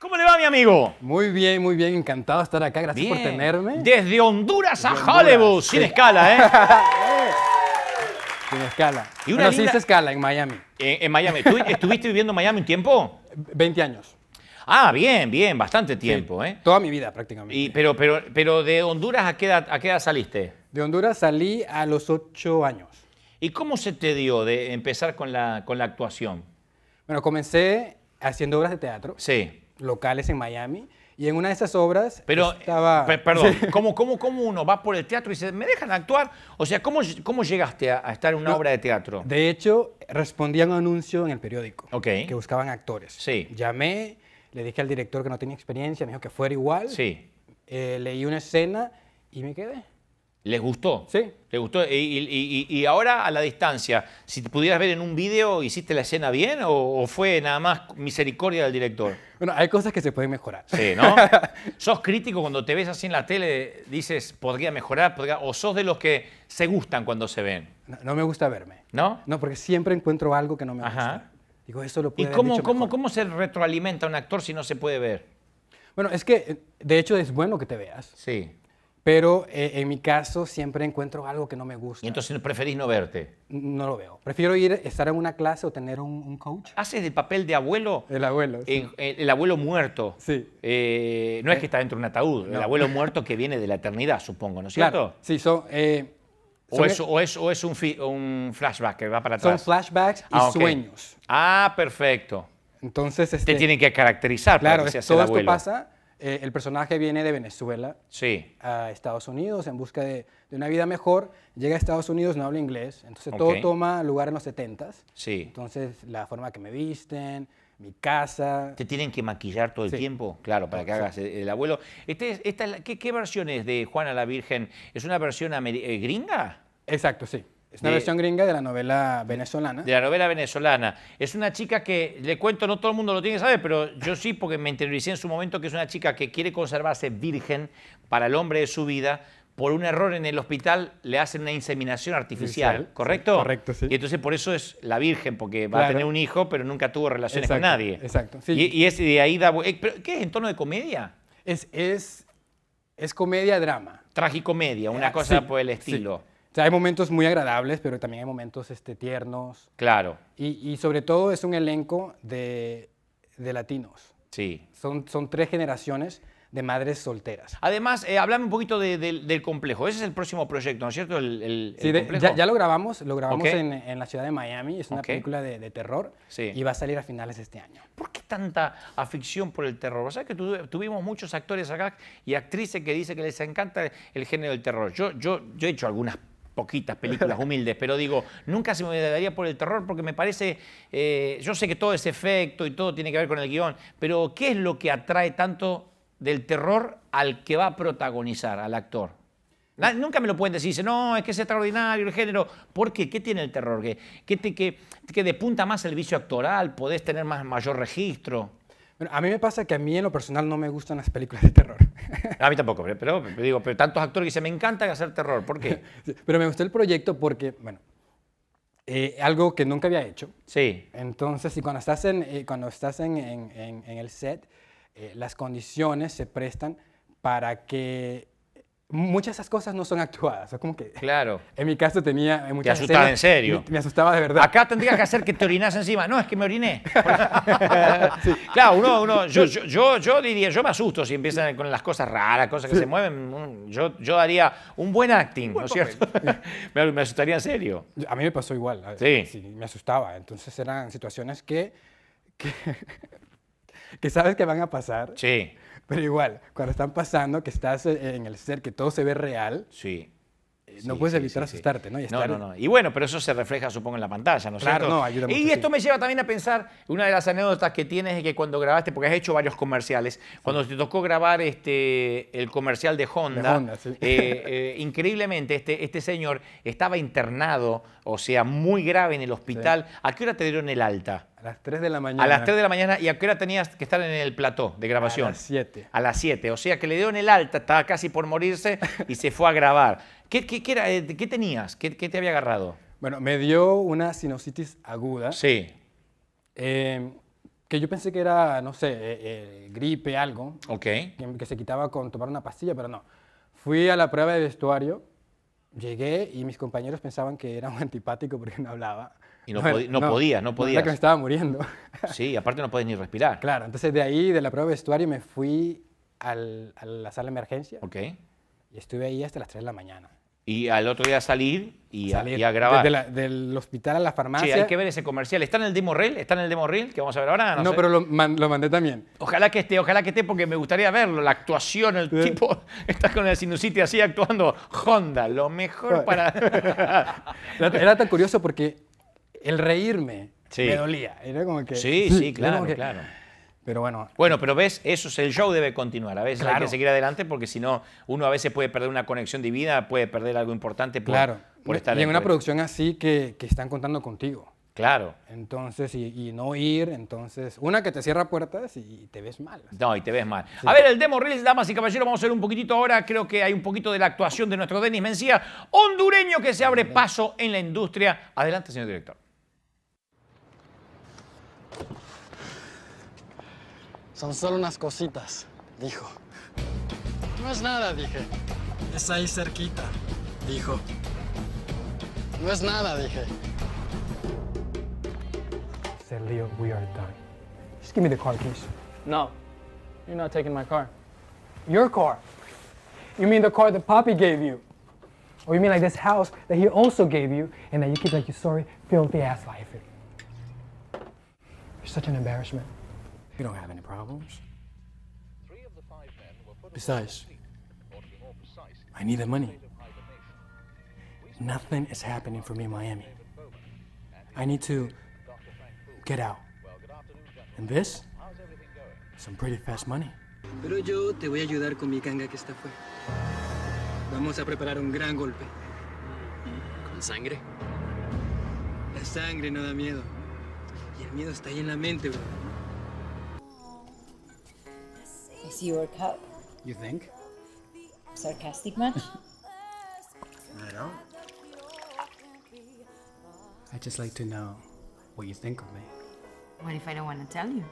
¿Cómo le va, mi amigo? Muy bien, muy bien. Encantado de estar acá. Gracias por tenerme. Desde Honduras a Hollywood. Sin escala, ¿eh? Sin escala. Y una escala en Miami. En, Miami. ¿Tú estuviste viviendo en Miami un tiempo? 20 años. Ah, bien, bien. Bastante tiempo, ¿eh? Toda mi vida, prácticamente. pero, pero, pero de Honduras, ¿a qué, edad, ¿a qué edad saliste? De Honduras salí a los 8 años. ¿Y cómo se te dio de empezar con la, con la actuación? Bueno, comencé haciendo obras de teatro. Sí locales en Miami. Y en una de esas obras Pero, estaba... Eh, perdón, ¿cómo, uno va por el teatro y dice, me dejan actuar? O sea, ¿cómo, cómo llegaste a, estar en una obra de teatro? De hecho, respondí a un anuncio en el periódico que buscaban actores. Llamé, le dije al director que no tenía experiencia, me dijo que fuera igual. Sí. Eh, leí una escena y me quedé. ¿Les gustó? Sí. ¿Les gustó? Y, ahora a la distancia, si te pudieras ver en un video, ¿hiciste la escena bien o, fue nada más misericordia del director? Bueno, hay cosas que se pueden mejorar. Sí, ¿no? ¿Sos crítico cuando te ves así en la tele? Dices, podría mejorar, o sos de los que se gustan cuando se ven. No, me gusta verme. ¿No? No, porque siempre encuentro algo que no me gusta. Digo, eso lo puede ¿Y cómo, cómo se retroalimenta un actor si no se puede ver? Bueno, es que de hecho es bueno que te veas. Sí. Pero eh, en mi caso siempre encuentro algo que no me gusta. ¿Y entonces preferís no verte? No lo veo. Prefiero ir, estar en una clase o tener un, coach. ¿Haces el papel de abuelo? El abuelo. Eh, el, abuelo muerto. Sí. Eh, no es que está dentro de un ataúd, el abuelo muerto que viene de la eternidad, supongo, ¿no es cierto? Sí, son... O es, es, un, flashback que va para atrás. Son flashbacks y ah, sueños. Ah, perfecto. Entonces, este, te tienen que caracterizar. Claro, para que todo pasa eh, el personaje viene de Venezuela sí. a Estados Unidos en busca de, una vida mejor. Llega a Estados Unidos, no habla inglés. Entonces todo toma lugar en los setentas. Sí. Entonces la forma que me visten, mi casa. ¿Te tienen que maquillar todo el tiempo? Claro, para que hagas eh, el, abuelo. Este ¿qué, ¿Qué versión es de Juana la Virgen? ¿Es una versión eh, gringa? Exacto, sí. Es una versión gringa de la novela venezolana. De la novela venezolana. Es una chica que, le cuento, no todo el mundo lo tiene que saber, pero yo sí, porque me interioricé en su momento que es una chica que quiere conservarse virgen para el hombre de su vida. Por un error en el hospital le hacen una inseminación artificial, ¿correcto? correcto, sí. Y entonces por eso es la virgen, porque va a tener un hijo, pero nunca tuvo relaciones con nadie. Exacto. Sí. Y, de ahí da. Eh, ¿pero ¿Qué es? ¿En tono de comedia? Es, es, es comedia-drama. Tragicomedia, una cosa por el estilo. O sea, hay momentos muy agradables, pero también hay momentos este, tiernos. Claro. Y, y sobre todo es un elenco de, de latinos. Sí. Son, son tres generaciones de madres solteras. Además, eh, háblame un poquito de, del complejo. Ese es el próximo proyecto, ¿no es cierto? El, sí, ya, lo grabamos, lo grabamos en, en, la ciudad de Miami. Es una película de, terror sí. y va a salir a finales de este año. ¿Por qué tanta afición por el terror? sea, que tuvimos muchos actores acá y actrices que dicen que les encanta el, género del terror? Yo, yo, yo he hecho algunas poquitas películas humildes, pero digo, nunca se me daría por el terror porque me parece, eh, yo sé que todo es efecto y todo tiene que ver con el guión, pero ¿qué es lo que atrae tanto del terror al que va a protagonizar, al actor? nunca me lo pueden decir, dice, no, es que es extraordinario el género. ¿Por qué? ¿Qué tiene el terror? ¿Qué, te, que, que depunta más el vicio actoral? ¿Podés tener más, mayor registro? a mí me pasa que a mí en lo personal no me gustan las películas de terror. A mí tampoco, pero, digo, pero tantos actores que se me encanta hacer terror, ¿por qué? pero me gustó el proyecto porque, bueno, eh, algo que nunca había hecho. Sí. Entonces, y cuando estás en, eh, cuando estás en, el set, eh, las condiciones se prestan para que muchas de esas cosas no son actuadas. Es como que. Claro. En mi caso tenía. me asustaba en serio. Me, asustaba de verdad. Acá tendría que hacer que te orinas encima. No, es que me oriné. Claro, uno, uno yo, yo, yo, diría, yo me asusto si empiezan con las cosas raras, cosas que se mueven. Mm, yo, yo haría un buen acting, ¿no es cierto? me, asustaría en serio. A mí me pasó igual. Sí. me asustaba. Entonces eran situaciones que, que sabes que van a pasar. Sí pero igual, cuando están pasando, que estás eh, en el ser, que todo se ve real. Sí. Eh, no puedes evitar asustarte, ¿no? Y, no, no, no. y bueno, pero eso se refleja, supongo, en la pantalla, ¿no es claro, ayuda y esto me lleva también a pensar, una de las anécdotas que tienes es que cuando grabaste, porque has hecho varios comerciales, cuando te tocó grabar este, el comercial de Honda, eh, increíblemente este, este señor estaba internado, o sea, muy grave en el hospital. ¿A qué hora te dieron el alta? A las 3 de la mañana. A las 3 de la mañana. ¿Y a qué hora tenías que estar en el plató de grabación? A las 7. A las 7. O sea que le dio en el alta, estaba casi por morirse y se fue a grabar. ¿Qué, qué, era, eh, qué tenías? ¿Qué, ¿Qué, te había agarrado? Bueno, me dio una sinusitis aguda. Sí. Em, que yo pensé que era, no sé, eh, eh, gripe, algo. Ok. Que, que se quitaba con tomar una pastilla, pero no. Fui a la prueba de vestuario, llegué y mis compañeros pensaban que era un antipático porque no hablaba. Y no, podía, no, podía podías, que me estaba muriendo. Sí, aparte no podías ni respirar. Claro, entonces de ahí, de la prueba de vestuario, me fui al, a la sala de emergencia. Ok. Y estuve ahí hasta las 3 de la mañana. Y al otro día salir y, a, y grabar. del hospital a la farmacia. Sí, hay que ver ese comercial. ¿Está en el demo reel? ¿Está en el demo reel que vamos a ver ahora? No, pero lo, mandé también. Ojalá que esté, ojalá que esté porque me gustaría verlo. La actuación, el tipo estás con el sinusite así actuando. Honda, lo mejor para... era tan curioso porque el reírme me dolía. como que... Sí, sí, claro, claro. Pero bueno. Bueno, pero ves, eso es el show debe continuar. A veces hay que seguir adelante porque si no, uno a veces puede perder una conexión de vida, puede perder algo importante por, claro. por estar Y en una producción así que, están contando contigo. Claro. Entonces, y, no ir, entonces, una que te cierra puertas y, te ves mal. No, y te ves mal. A ver, el demo Reels, damas y caballeros, vamos a ver un poquitito ahora, creo que hay un poquito de la actuación de nuestro Denis Mencía, hondureño que se abre paso en la industria. Adelante, señor director. Son solo unas cositas, dijo. No es nada, dije. Es ahí cerquita, dijo. No es nada, dije. Said Leo, we are done. Just give me the car keys. No, you're not taking my car. Your car? You mean the car that Poppy gave you? Or you mean like this house that he also gave you and that you keep like your sorry, filthy ass life in? You're such an embarrassment. No don't have any problems. Besides, I need the money. Nothing is happening for me in Miami. I need to get out. And this? Some pretty fast money. Pero yo te voy a ayudar con mi ganga que está fue. Vamos a preparar un gran golpe. ¿Con sangre? La sangre no da miedo. Y el miedo está ahí en la mente, bro. is your cup. You think? Sarcastic much? I don't. I just like to know what you think of me. What if I don't want to tell you?